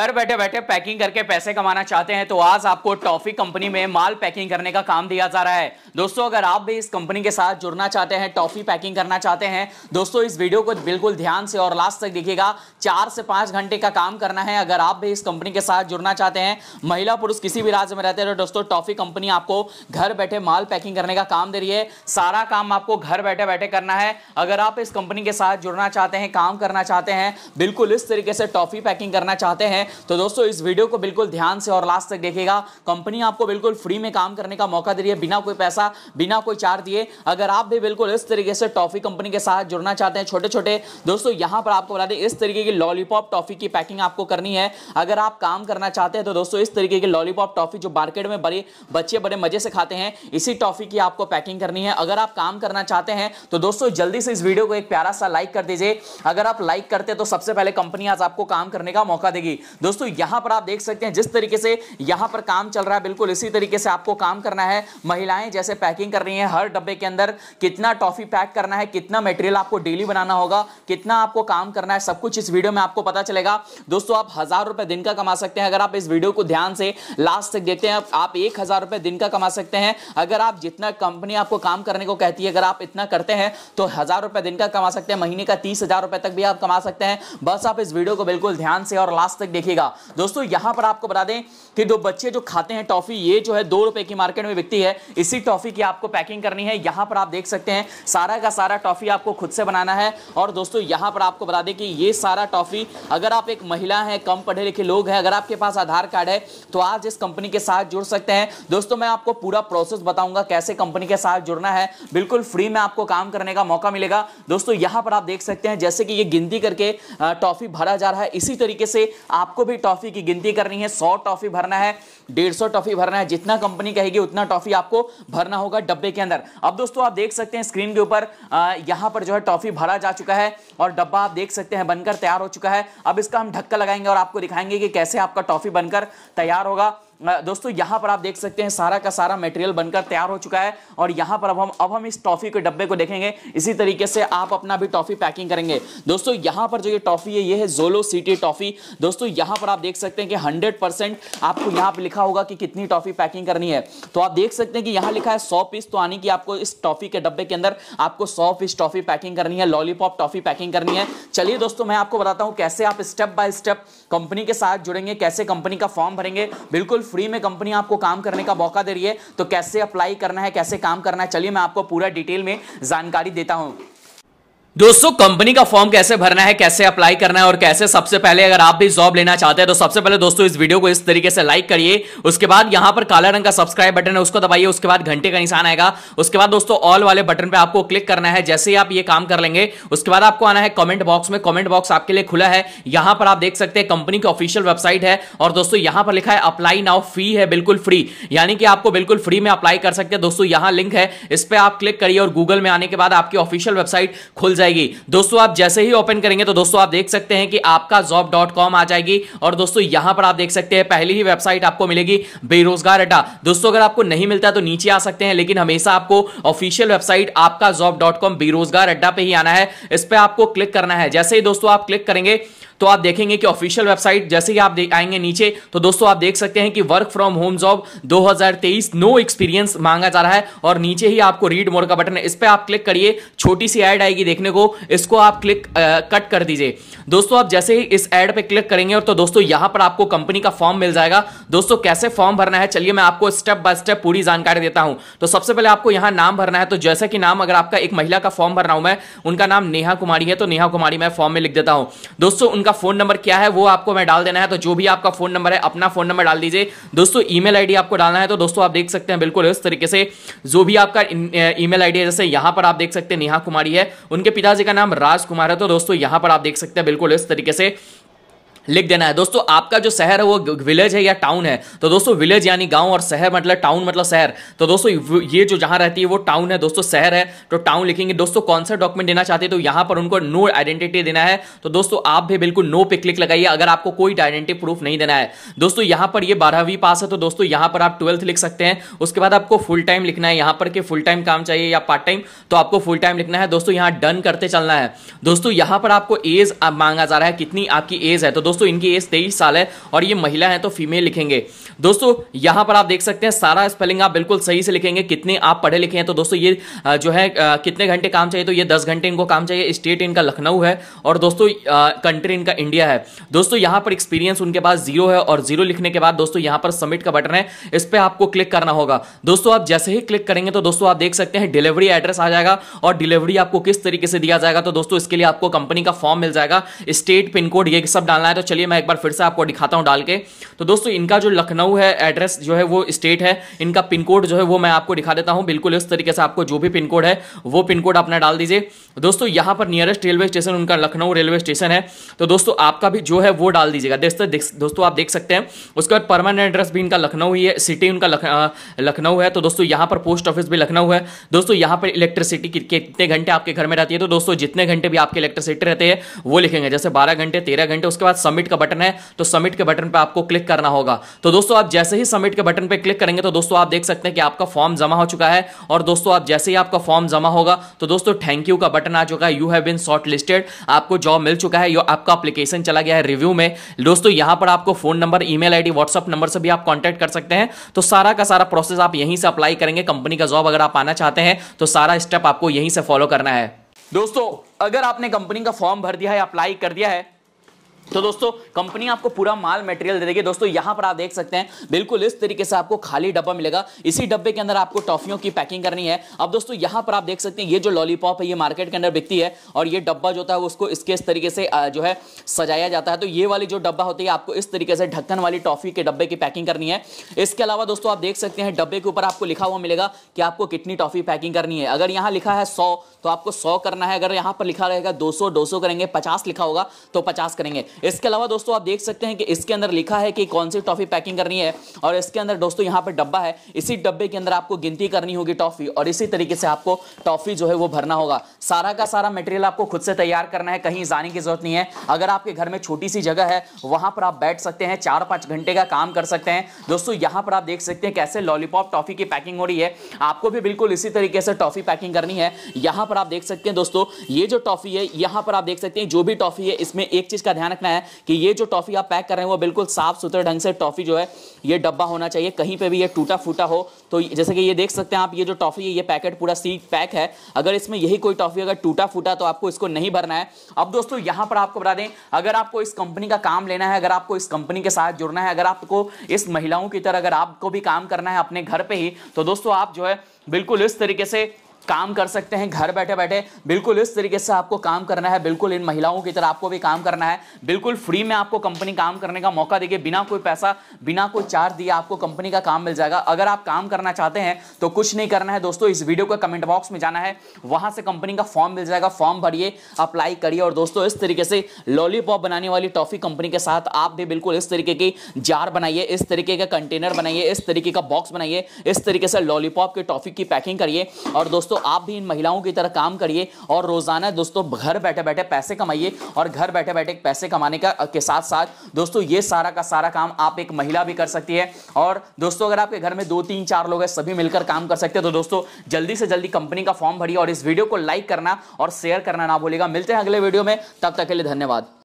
घर बैठे बैठे पैकिंग करके पैसे कमाना चाहते हैं तो आज आपको टॉफी कंपनी में माल पैकिंग करने का काम दिया जा रहा है दोस्तों अगर आप भी इस कंपनी के साथ जुड़ना चाहते हैं टॉफी पैकिंग करना चाहते हैं दोस्तों इस वीडियो को बिल्कुल ध्यान से और लास्ट तक देखिएगा चार से पांच घंटे का काम करना है अगर आप भी इस कंपनी के साथ जुड़ना चाहते हैं महिला पुरुष किसी भी राज्य में रहते हैं तो दोस्तों टॉफी कंपनी आपको घर बैठे माल पैकिंग करने का काम दे रही है सारा काम आपको घर बैठे बैठे करना है अगर आप इस कंपनी के साथ जुड़ना चाहते हैं काम करना चाहते हैं बिल्कुल इस तरीके से टॉफी पैकिंग करना चाहते हैं तो दोस्तों इस वीडियो को बिल्कुल ध्यान से और लास्ट तक देखेगा कंपनी आपको बिल्कुल फ्री में काम करने का मौका दे रही है बिना कोई पैसा बिना कोई चार्ज दिए अगर आप भी बिल्कुल इस तरीके से टॉफी कंपनी के साथ जुड़ना चाहते हैं छोटे छोटे दोस्तों यहां पर आपको बता दें इस तरीके की लॉलीपॉप टॉफी की पैकिंग आपको करनी है अगर आप काम करना चाहते हैं तो दोस्तों इस तरीके की लॉलीपॉप टॉफी जो मार्केट में बड़े बच्चे बड़े मजे से खाते हैं इसी टॉफी की आपको पैकिंग करनी है अगर आप काम करना चाहते हैं तो दोस्तों जल्दी से इस वीडियो को एक प्यारा सा लाइक कर दीजिए अगर आप लाइक करते तो सबसे पहले कंपनी आज आपको काम करने का मौका देगी दोस्तों यहां पर आप देख सकते हैं जिस तरीके से यहां पर काम चल रहा है बिल्कुल इसी तरीके से आपको काम करना है महिलाएं जैसे पैकिंग कर रही हैं हर डब्बे के अंदर कितना टॉफी पैक करना है कितना मेटेरियल आपको डेली बनाना होगा कितना आपको काम करना है सब कुछ इस वीडियो में आपको पता चलेगा दोस्तों आप हजार रुपए दिन का कमा सकते हैं अगर आप इस वीडियो को ध्यान से लास्ट तक देखते हैं आप एक हजार रुपए दिन का कमा सकते हैं अगर आप जितना कंपनी आपको काम करने को कहती है अगर आप इतना करते हैं तो हजार रुपए दिन का कमा सकते हैं महीने का तीस हजार रुपए तक भी आप कमा सकते हैं बस आप इस वीडियो को बिल्कुल ध्यान से और लास्ट तक देखिए रखिएगा दोस्तों यहां पर आपको बता दें कि जो बच्चे जो खाते हैं टॉफी ये जो है दो रुपए की मार्केट में बिकती है इसी टॉफी की आपको पैकिंग करनी है यहां पर आप देख सकते हैं सारा का सारा टॉफी आपको खुद से बनाना है और दोस्तों यहां पर आपको बता दें कि ये सारा टॉफी अगर आप एक महिला है कम पढ़े लिखे लोग हैं अगर आपके पास आधार कार्ड है तो आज इस कंपनी के साथ जुड़ सकते हैं दोस्तों मैं आपको पूरा प्रोसेस बताऊंगा कैसे कंपनी के साथ जुड़ना है बिल्कुल फ्री में आपको काम करने का मौका मिलेगा दोस्तों यहां पर आप देख सकते हैं जैसे कि ये गिनती करके टॉफी भरा जा रहा है इसी तरीके से आपको आपको भी टॉफी की गिनती करनी है सौ टॉफी भरना है डेढ़ सौ टॉफी भरना है जितना कंपनी कहेगी उतना टॉफी आपको भरना होगा डब्बे के अंदर अब दोस्तों आप देख सकते हैं स्क्रीन के ऊपर यहां पर जो है टॉफी भरा जा चुका है और डब्बा आप देख सकते हैं बनकर तैयार हो चुका है अब इसका हम ढक्का लगाएंगे और आपको दिखाएंगे कि कैसे आपका टॉफी बनकर तैयार होगा दोस्तों यहां पर आप देख सकते हैं सारा का सारा मटेरियल बनकर तैयार हो चुका है और यहां पर अब हम अब हम इस टॉफ़ी के डब्बे को देखेंगे इसी तरीके से आप अपना भी टॉफ़ी पैकिंग करेंगे दोस्तों यहां पर जो ये टॉफ़ी है ये है जोलो सिटी टॉफ़ी दोस्तों यहाँ पर आप देख सकते हैं कि हंड्रेड आपको यहाँ पर लिखा होगा कि कितनी टॉफ़ी पैकिंग करनी है तो आप देख सकते हैं कि यहाँ लिखा है सौ पीस तो आने की आपको इस टॉफ़ी के डब्बे के अंदर आपको सौ पीस टॉफ़ी पैकिंग करनी है लॉलीपॉप टॉफ़ी पैकिंग करनी है चलिए दोस्तों मैं आपको बताता हूँ कैसे आप स्टेप बाय स्टेप कंपनी के साथ जुड़ेंगे कैसे कंपनी का फॉर्म भरेंगे बिल्कुल फ्री में कंपनी आपको काम करने का मौका दे रही है तो कैसे अप्लाई करना है कैसे काम करना है चलिए मैं आपको पूरा डिटेल में जानकारी देता हूं दोस्तों कंपनी का फॉर्म कैसे भरना है कैसे अप्लाई करना है और कैसे सबसे पहले अगर आप भी जॉब लेना चाहते हैं तो सबसे पहले दोस्तों इस वीडियो को इस तरीके से लाइक करिए उसके बाद यहां पर काला रंग का सब्सक्राइब बटन है उसको दबाइए उसके बाद घंटे का निशान आएगा उसके बाद दोस्तों ऑल वाले बटन पर आपको क्लिक करना है जैसे ही आप ये काम कर लेंगे उसके बाद आपको आना है कॉमेंट बॉक्स में कॉमेंट बॉक्स आपके लिए खुला है यहां पर आप देख सकते हैं कंपनी की ऑफिशियल वेबसाइट है और दोस्तों यहां पर लिखा है अप्लाई नाउ फ्री है बिल्कुल फ्री यानी कि आपको बिल्कुल फ्री में अप्लाई कर सकते हैं दोस्तों यहां लिंक है इस पर आप क्लिक करिए और गूगल में आने के बाद आपकी ऑफिशियल वेबसाइट खुल जाएगी जाएगी दोस्तों आप जैसे ही ओपन करेंगे तो दोस्तों आप देख सकते हैं कि आपका जॉब डॉट कॉम आ जाएगी और दोस्तों यहां पर आप देख सकते हैं पहली ही वेबसाइट आपको मिलेगी बेरोजगार अड्डा दोस्तों अगर आपको नहीं मिलता तो नीचे आ सकते हैं लेकिन हमेशा आपको ऑफिशियल वेबसाइट आपका जॉब डॉट कॉम बेरोजगार अड्डा पर ही आना है इस पर आपको क्लिक करना है जैसे ही दोस्तों आप क्लिक करेंगे तो आप देखेंगे कि ऑफिशियल वेबसाइट जैसे ही आप आएंगे नीचे तो दोस्तों आप देख सकते हैं कि work from home job 2023 no experience मांगा जा रहा है और नीचे ही आपको रीड मोर का बटन है इस पर आप क्लिक करिए छोटी सी एड आएगी देखने को इसको आप क्लिक कट कर दीजिए दोस्तों आप जैसे ही इस एड पर क्लिक करेंगे और तो दोस्तों यहां पर आपको कंपनी का फॉर्म मिल जाएगा दोस्तों कैसे फॉर्म भरना है चलिए मैं आपको स्टेप बाय स्टेप पूरी जानकारी देता हूं तो सबसे पहले आपको यहां नाम भरना है तो जैसे कि नाम अगर आपका एक महिला का फॉर्म भर रहा हूं मैं उनका नाम नेहा कुमारी है तो नेहा कुमारी मैं फॉर्म में लिख देता हूं दोस्तों उनका का फोन नंबर क्या है वो आपको मैं डाल देना है तो जो भी आपका फोन नंबर है अपना फोन नंबर डाल दीजिए दोस्तों ईमेल आईडी आपको डालना है तो दोस्तों आप देख सकते हैं बिल्कुल इस तरीके से जो भी आपका ईमेल आईडी है जैसे यहाँ पर आप देख सकते हैं नेहा कुमारी है उनके पिताजी का नाम राज कुमार है तो दोस्तों यहाँ पर आप देख सकते हैं बिल्कुल इस तरीके से लिख देना है दोस्तों आपका जो शहर है वो विलेज है या टाउन है तो दोस्तों विलेज यानी गांव और शहर मतलब टाउन मतलब शहर तो दोस्तों ये जो जहां रहती है वो टाउन है दोस्तों शहर है तो टाउन लिखेंगे दोस्तों कौन सा डॉक्यूमेंट देना चाहते हैं तो यहां पर उनको नो आइडेंटिटी देना है तो दोस्तों आप भी बिल्कुल नो पे क्लिक लगाइए अगर आपको कोई आइडेंटिटी प्रूफ नहीं देना है दोस्तों यहां पर ये बारहवीं पास है तो दोस्तों यहां पर आप ट्वेल्थ लिख सकते हैं उसके बाद आपको फुल टाइम लिखना है यहां पर फुल टाइम काम चाहिए या पार्ट टाइम तो आपको फुल टाइम लिखना है दोस्तों यहां डन करते चलना है दोस्तों यहां पर आपको एज मांगा जा रहा है कितनी आपकी एज है तो दोस्तों इनकी एज तेईस साल है और ये महिला है तो फीमेल लिखेंगे दोस्तों यहां पर आप देख सकते हैं सारा स्पेलिंग आप बिल्कुल सही से लिखेंगे कितने आप पढ़े लिखे हैं तो दोस्तों ये जो है कितने घंटे काम चाहिए तो ये दस घंटे इनको काम चाहिए स्टेट इनका लखनऊ है और दोस्तों कंट्री इनका इंडिया है दोस्तों यहां पर एक्सपीरियंस उनके पास जीरो है और जीरो लिखने के बाद दोस्तों यहां पर सबमिट का बटन है इस पर आपको क्लिक करना होगा दोस्तों आप जैसे ही क्लिक करेंगे तो दोस्तों आप देख सकते हैं डिलीवरी एड्रेस आ जाएगा और डिलीवरी आपको किस तरीके से दिया जाएगा तो दोस्तों इसके लिए आपको कंपनी का फॉर्म मिल जाएगा स्टेट पिन कोड ये सब डालना है तो तो चलिए मैं एक बार फिर से आपको दिखाता हूँ डाल के तो दोस्तों इनका जो लखनऊ है एड्रेस जो है वो स्टेट है इनका पिन कोड जो है वो मैं आपको दिखा देता हूँ बिल्कुल इस तरीके से आपको जो भी पिन कोड है वो पिन कोड अपना डाल दीजिए दोस्तों यहाँ पर नियरेस्ट रेलवे स्टेशन उनका लखनऊ रेलवे स्टेशन है तो दोस्तों आपका भी जो है वो डाल दीजिएगा दोस्तों आप देख सकते हैं उसके बाद परमानेंट एड्रेस भी इनका लखनऊ ही है सिटी उनका लखनऊ है तो दोस्तों यहाँ पर पोस्ट ऑफिस भी लखनऊ है दोस्तों यहाँ पर इलेक्ट्रिसिटी कितने घंटे आपके घर में रहती है तो दोस्तों जितने घंटे भी आपके इलेक्ट्रिसिटी रहते हैं वो लिखेंगे जैसे बारह घंटे तेरह घंटे उसके बाद सबमिट का बटन है तो सबमिट के बटन पर आपको क्लिक करना होगा तो दोस्तों आप जैसे ही सबमिट के बटन पर क्लिक करेंगे तो दोस्तों आप देख सकते हैं कि आपका फॉर्म जमा हो चुका है और दोस्तों आप जैसे ही आपका फॉर्म जमा होगा तो दोस्तों थैंक यू का बटन आ चुका है you have been shortlisted आपको जॉब मिल चुका है आपका अपलीकेशन चला गया है रिव्यू में दोस्तों यहां पर आपको phone number email WhatsApp number से भी आप कॉन्टैक्ट कर सकते हैं तो सारा का सारा प्रोसेस आप यहीं से अप्लाई करेंगे कंपनी का जॉब अगर आप आना चाहते हैं तो सारा स्टेप आपको यहीं से फॉलो करना है दोस्तों अगर आपने कंपनी का फॉर्म भर दिया है अप्लाई कर दिया है तो दोस्तों कंपनी आपको पूरा माल मटेरियल दे देगी दोस्तों यहाँ पर आप देख सकते हैं बिल्कुल इस तरीके से आपको खाली डब्बा मिलेगा इसी डब्बे के अंदर आपको टॉफियों की पैकिंग करनी है अब दोस्तों यहाँ पर आप देख सकते हैं ये जो लॉलीपॉप है ये मार्केट के अंदर बिकती है और ये डब्बा जो है उसको इसके इस तरीके से जो है सजाया जाता है तो ये वाली जो डब्बा होती है आपको इस तरीके से ढक्कन वाली टॉफी के डब्बे की पैकिंग करनी है इसके अलावा दोस्तों आप देख सकते हैं डब्बे के ऊपर आपको लिखा हुआ मिलेगा कि आपको कितनी टॉफी पैकिंग करनी है अगर यहाँ लिखा है सौ तो आपको सौ करना है अगर यहाँ पर लिखा रहेगा दो सौ करेंगे पचास लिखा होगा तो पचास करेंगे इसके अलावा दोस्तों आप देख सकते हैं कि इसके अंदर लिखा है कि कौन सी टॉफी पैकिंग करनी है और इसके अंदर दोस्तों यहाँ पर डब्बा है इसी डब्बे के अंदर आपको गिनती करनी होगी टॉफी और इसी तरीके से आपको टॉफी जो है वो भरना होगा सारा का सारा मटेरियल आपको खुद से तैयार करना है कहीं जाने की जरूरत नहीं है अगर आपके घर में छोटी सी जगह है वहां पर आप बैठ सकते हैं चार पांच घंटे का काम कर सकते हैं दोस्तों यहाँ पर आप देख सकते हैं कैसे लॉलीपॉप टॉफी की पैकिंग हो रही है आपको भी बिल्कुल इसी तरीके से टॉफी पैकिंग करनी है यहाँ पर आप देख सकते हैं दोस्तों ये जो टॉफी है यहाँ पर आप देख सकते हैं जो भी टॉफी है इसमें एक चीज का ध्यान रखना है कि ये जो टॉफ़ी आप पैक कर रहे हैं वो बिल्कुल साफ सुथरे ढंग से टॉफ़ी जो है ये डब्बा होना चाहिए कहीं पे भी ये टूटा फूटा हो तो जैसे कि ये देख सकते हैं आप ये जो टॉफ़ी है ये पैकेट पूरा सी पैक है अगर इसमें यही कोई टॉफ़ी अगर टूटा फूटा तो आपको इसको नहीं भरना है अब दोस्तों यहां पर आपको बता दें अगर आपको इस कंपनी का काम लेना है अगर आपको इस कंपनी के साथ जुड़ना है अगर आपको इस महिलाओं की तरह अगर आपको भी काम करना है अपने घर पर ही तो दोस्तों आप जो है बिल्कुल इस तरीके से काम कर सकते हैं घर बैठे बैठे बिल्कुल इस तरीके से आपको काम करना है बिल्कुल इन महिलाओं की तरह आपको भी काम करना है बिल्कुल फ्री में आपको कंपनी काम करने का मौका देगी बिना कोई पैसा बिना कोई चार्ज दिए आपको कंपनी का काम मिल जाएगा अगर आप काम करना चाहते हैं तो कुछ नहीं करना है दोस्तों इस वीडियो को कमेंट बॉक्स में जाना है वहां से कंपनी का फॉर्म मिल जाएगा फॉर्म भरिए अप्लाई करिए और दोस्तों इस तरीके से लॉलीपॉप बनाने वाली टॉफी कंपनी के साथ आप भी बिल्कुल इस तरीके की जार बनाइए इस तरीके का कंटेनर बनाइए इस तरीके का बॉक्स बनाइए इस तरीके से लॉलीपॉप की टॉफी की पैकिंग करिए और दोस्तों दोस्तों आप भी इन महिलाओं की तरह काम करिए और रोजाना दोस्तों घर बैठे बैठे पैसे कमाइए और घर बैठे बैठे पैसे कमाने का के साथ साथ दोस्तों ये सारा का सारा काम आप एक महिला भी कर सकती है और दोस्तों अगर आपके घर में दो तीन चार लोग हैं सभी मिलकर काम कर सकते हैं तो दोस्तों जल्दी से जल्दी कंपनी का फॉर्म भरिए और इस वीडियो को लाइक करना और शेयर करना ना भूलेगा मिलते हैं अगले वीडियो में तब तक के लिए धन्यवाद